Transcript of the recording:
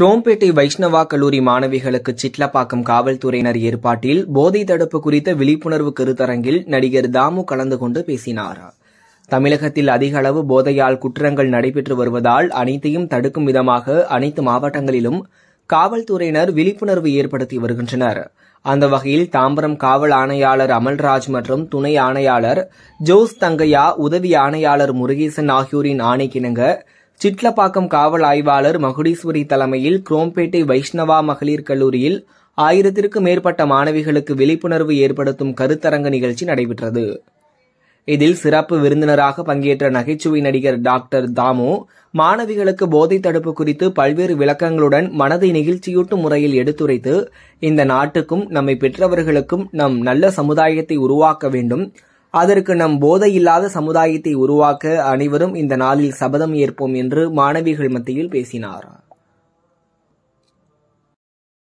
குரோம்பேட்டை வைஷ்ணவா கல்லூரி மாணவிகளுக்கு சிட்லப்பாக்கம் காவல்துறையினர் ஏற்பாட்டில் போதை தடுப்பு குறித்த விழிப்புணர்வு கருத்தரங்கில் நடிகர் தாமு கலந்து கொண்டு பேசினார் தமிழகத்தில் அதிக அளவு போதையால் குற்றங்கள் நடைபெற்று வருவதால் அனைத்தையும் தடுக்கும் விதமாக அனைத்து மாவட்டங்களிலும் காவல்துறையினர் விழிப்புணர்வு ஏற்படுத்தி வருகின்றனர் அந்த வகையில் தாம்பரம் காவல் ஆணையாளர் அமல்ராஜ் மற்றும் துணை ஆணையாளர் ஜோஸ் தங்கையா உதவி ஆணையாளர் முருகேசன் ஆகியோரின் ஆணைக்கிணங்க சிட்லப்பாக்கம் காவல் ஆய்வாளர் மகுடீஸ்வரி தலைமையில் குரோம்பேட்டை வைஷ்ணவா மகளிர் கல்லூரியில் ஆயிரத்திற்கும் மேற்பட்ட மாணவிகளுக்கு விழிப்புணர்வு ஏற்படுத்தும் கருத்தரங்கு நிகழ்ச்சி நடைபெற்றது இதில் சிறப்பு விருந்தினராக பங்கேற்ற நகைச்சுவை நடிகர் டாக்டர் தாமு மாணவிகளுக்கு போதை தடுப்பு குறித்து பல்வேறு விளக்கங்களுடன் மனதை நெகிழ்ச்சியூட்டும் முறையில் எடுத்துரைத்து இந்த நாட்டுக்கும் நம்மை பெற்றவர்களுக்கும் நம் நல்ல சமுதாயத்தை உருவாக்க வேண்டும் அதற்கு நம் போதையில்லாத சமுதாயத்தை உருவாக்க அனைவரும் இந்த நாளில் சபதம் ஏற்போம் என்று மாணவிகள் மத்தியில் பேசினார்